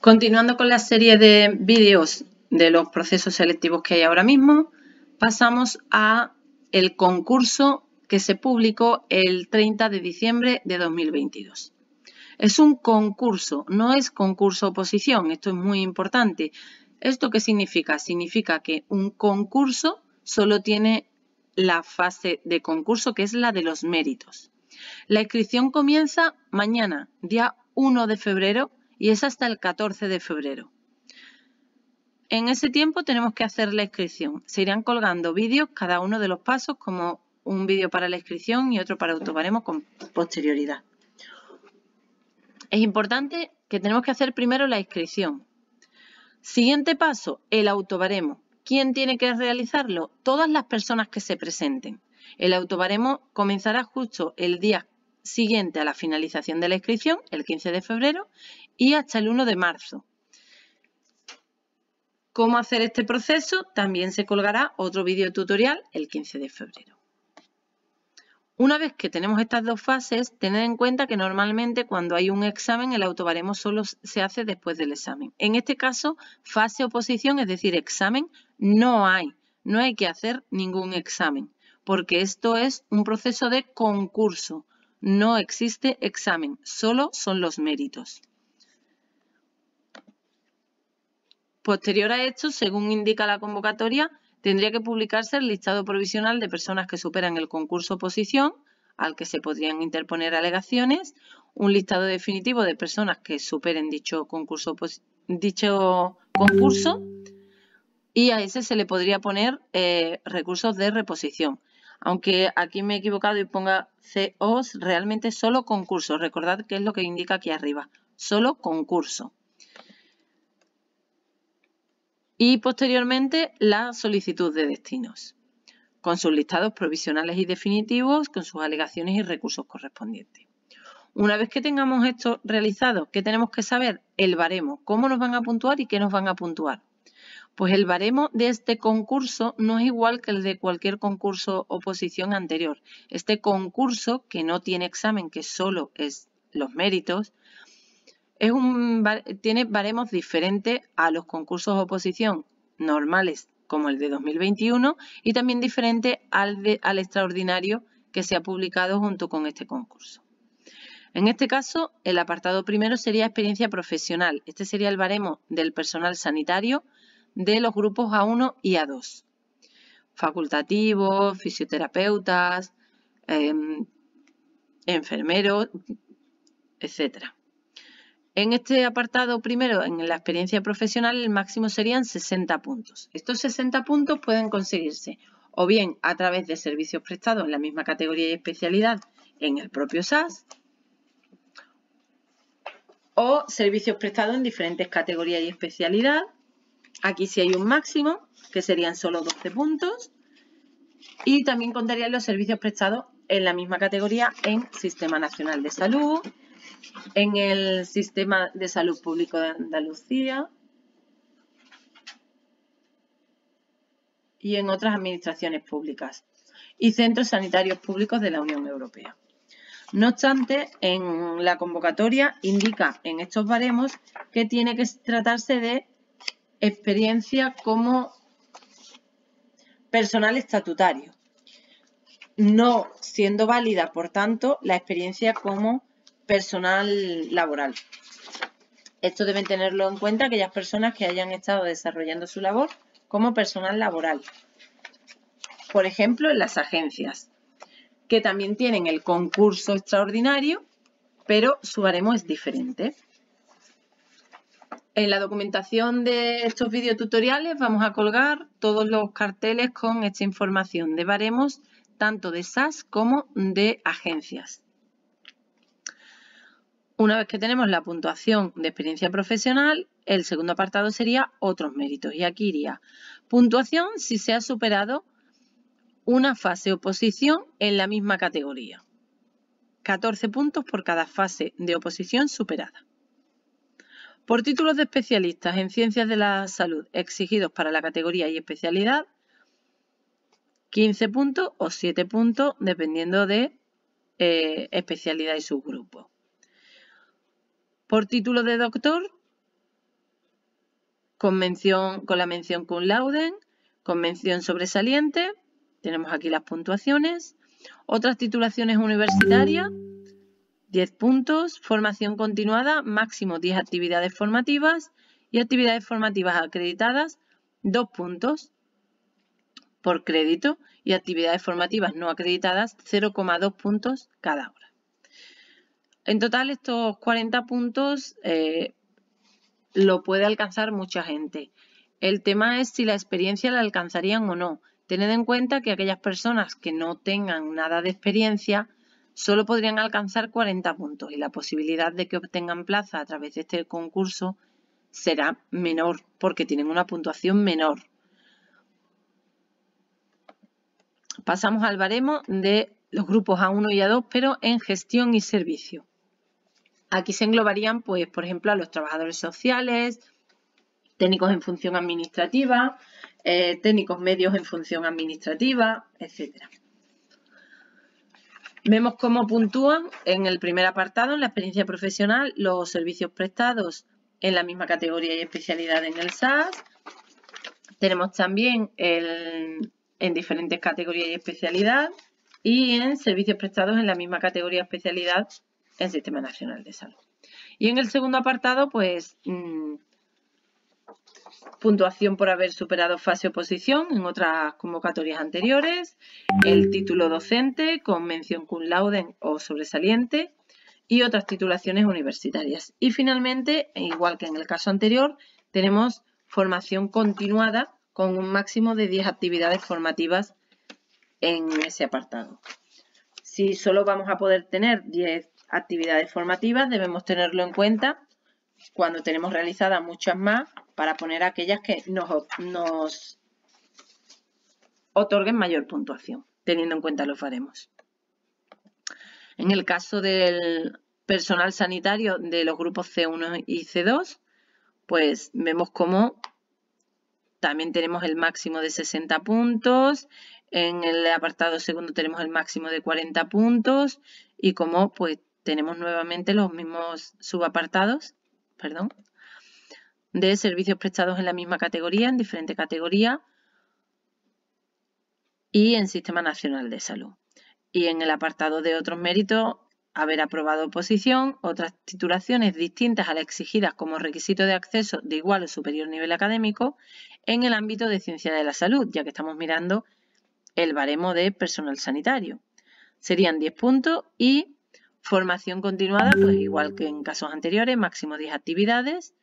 Continuando con la serie de vídeos de los procesos selectivos que hay ahora mismo, pasamos a el concurso que se publicó el 30 de diciembre de 2022. Es un concurso, no es concurso oposición, esto es muy importante. ¿Esto qué significa? Significa que un concurso solo tiene la fase de concurso, que es la de los méritos. La inscripción comienza mañana, día 1 de febrero, y es hasta el 14 de febrero. En ese tiempo tenemos que hacer la inscripción. Se irán colgando vídeos cada uno de los pasos como un vídeo para la inscripción y otro para autobaremo con posterioridad. Es importante que tenemos que hacer primero la inscripción. Siguiente paso, el autobaremo. ¿Quién tiene que realizarlo? Todas las personas que se presenten. El autobaremo comenzará justo el día siguiente a la finalización de la inscripción, el 15 de febrero, y hasta el 1 de marzo. Cómo hacer este proceso también se colgará otro vídeo tutorial el 15 de febrero. Una vez que tenemos estas dos fases, tened en cuenta que normalmente cuando hay un examen el autobaremos solo se hace después del examen. En este caso, fase oposición, es decir, examen, no hay. No hay que hacer ningún examen, porque esto es un proceso de concurso. No existe examen, solo son los méritos. Posterior a esto, según indica la convocatoria, tendría que publicarse el listado provisional de personas que superan el concurso oposición, al que se podrían interponer alegaciones, un listado definitivo de personas que superen dicho concurso, y a ese se le podría poner eh, recursos de reposición. Aunque aquí me he equivocado y ponga COs, realmente solo concurso. Recordad que es lo que indica aquí arriba. Solo concurso. Y posteriormente la solicitud de destinos, con sus listados provisionales y definitivos, con sus alegaciones y recursos correspondientes. Una vez que tengamos esto realizado, ¿qué tenemos que saber? El baremo, cómo nos van a puntuar y qué nos van a puntuar. Pues el baremo de este concurso no es igual que el de cualquier concurso oposición anterior. Este concurso, que no tiene examen, que solo es los méritos, tiene baremos diferentes a los concursos oposición normales, como el de 2021, y también diferente al extraordinario que se ha publicado junto con este concurso. En este caso, el apartado primero sería experiencia profesional. Este sería el baremo del personal sanitario de los grupos A1 y A2. Facultativos, fisioterapeutas, em, enfermeros, etc. En este apartado primero, en la experiencia profesional, el máximo serían 60 puntos. Estos 60 puntos pueden conseguirse o bien a través de servicios prestados en la misma categoría y especialidad en el propio SAS, o servicios prestados en diferentes categorías y especialidades, Aquí sí hay un máximo, que serían solo 12 puntos. Y también contarían los servicios prestados en la misma categoría en Sistema Nacional de Salud, en el Sistema de Salud Público de Andalucía y en otras administraciones públicas y centros sanitarios públicos de la Unión Europea. No obstante, en la convocatoria indica en estos baremos que tiene que tratarse de experiencia como personal estatutario, no siendo válida, por tanto, la experiencia como personal laboral. Esto deben tenerlo en cuenta aquellas personas que hayan estado desarrollando su labor como personal laboral. Por ejemplo, en las agencias, que también tienen el concurso extraordinario, pero su baremo es diferente. En la documentación de estos videotutoriales vamos a colgar todos los carteles con esta información de baremos tanto de SAS como de agencias. Una vez que tenemos la puntuación de experiencia profesional, el segundo apartado sería otros méritos y aquí iría puntuación si se ha superado una fase oposición en la misma categoría. 14 puntos por cada fase de oposición superada. Por títulos de especialistas en ciencias de la salud exigidos para la categoría y especialidad, 15 puntos o 7 puntos dependiendo de eh, especialidad y subgrupo. Por título de doctor, con, con la mención con laude, con mención sobresaliente, tenemos aquí las puntuaciones, otras titulaciones universitarias, 10 puntos, formación continuada, máximo 10 actividades formativas y actividades formativas acreditadas, 2 puntos por crédito y actividades formativas no acreditadas, 0,2 puntos cada hora. En total, estos 40 puntos eh, lo puede alcanzar mucha gente. El tema es si la experiencia la alcanzarían o no. Tened en cuenta que aquellas personas que no tengan nada de experiencia solo podrían alcanzar 40 puntos y la posibilidad de que obtengan plaza a través de este concurso será menor porque tienen una puntuación menor. Pasamos al baremo de los grupos A1 y A2, pero en gestión y servicio. Aquí se englobarían, pues, por ejemplo, a los trabajadores sociales, técnicos en función administrativa, eh, técnicos medios en función administrativa, etcétera. Vemos cómo puntúan en el primer apartado, en la experiencia profesional, los servicios prestados en la misma categoría y especialidad en el SAS. Tenemos también en diferentes categorías y especialidad y en servicios prestados en la misma categoría y especialidad en Sistema Nacional de Salud. Y en el segundo apartado, pues mm, puntuación por haber superado fase oposición en otras convocatorias anteriores, el título docente con mención cum laude o sobresaliente y otras titulaciones universitarias. Y finalmente, igual que en el caso anterior, tenemos formación continuada con un máximo de 10 actividades formativas en ese apartado. Si solo vamos a poder tener 10 actividades formativas, debemos tenerlo en cuenta cuando tenemos realizadas muchas más para poner aquellas que nos, otorguen mayor puntuación, teniendo en cuenta lo haremos. En el caso del personal sanitario de los grupos C1 y C2, pues vemos cómo también tenemos el máximo de 60 puntos, en el apartado segundo tenemos el máximo de 40 puntos y como pues tenemos nuevamente los mismos subapartados, perdón, de servicios prestados en la misma categoría, en diferente categoría y en Sistema Nacional de Salud. Y en el apartado de otros méritos, haber aprobado posición, otras titulaciones distintas a las exigidas como requisito de acceso de igual o superior nivel académico en el ámbito de ciencia de la salud, ya que estamos mirando el baremo de personal sanitario. Serían 10 puntos y formación continuada, pues igual que en casos anteriores, máximo 10 actividades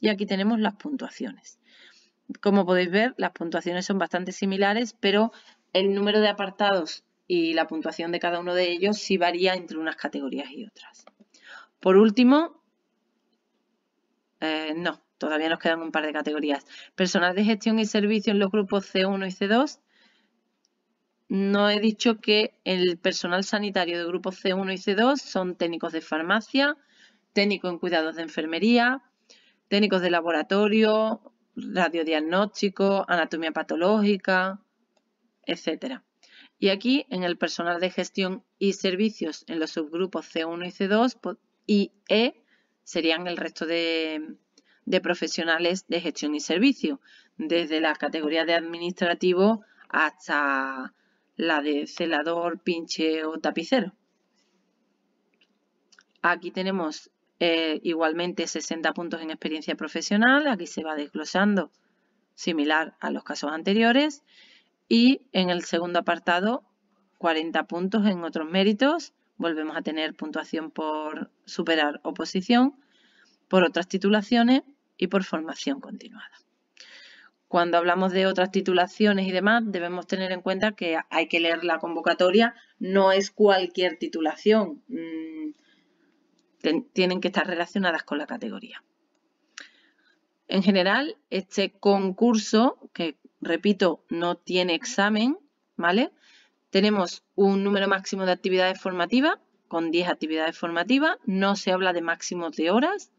y aquí tenemos las puntuaciones. Como podéis ver, las puntuaciones son bastante similares, pero el número de apartados y la puntuación de cada uno de ellos sí varía entre unas categorías y otras. Por último, eh, no, todavía nos quedan un par de categorías. Personal de gestión y servicio en los grupos C1 y C2. No he dicho que el personal sanitario de grupos C1 y C2 son técnicos de farmacia, técnico en cuidados de enfermería, técnicos de laboratorio, radiodiagnóstico, anatomía patológica, etc. Y aquí, en el personal de gestión y servicios, en los subgrupos C1 y C2 y E, serían el resto de, profesionales de gestión y servicio, desde la categoría de administrativo hasta la de celador, pinche o tapicero. Aquí tenemos eh, igualmente 60 puntos en experiencia profesional, aquí se va desglosando similar a los casos anteriores. Y en el segundo apartado 40 puntos en otros méritos, volvemos a tener puntuación por superar oposición, por otras titulaciones y por formación continuada. Cuando hablamos de otras titulaciones y demás, debemos tener en cuenta que hay que leer la convocatoria, no es cualquier titulación. Mm, tienen que estar relacionadas con la categoría. En general, este concurso, que repito, no tiene examen, ¿vale? Tenemos un número máximo de actividades formativas, con 10 actividades formativas, no se habla de máximos de horas,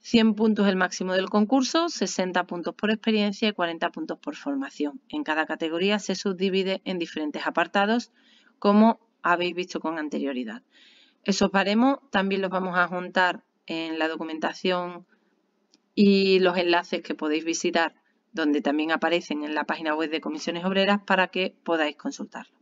100 puntos el máximo del concurso, 60 puntos por experiencia y 40 puntos por formación. En cada categoría se subdivide en diferentes apartados, como habéis visto con anterioridad. Esos baremos también los vamos a juntar en la documentación y los enlaces que podéis visitar, donde también aparecen en la página web de Comisiones Obreras para que podáis consultarlos.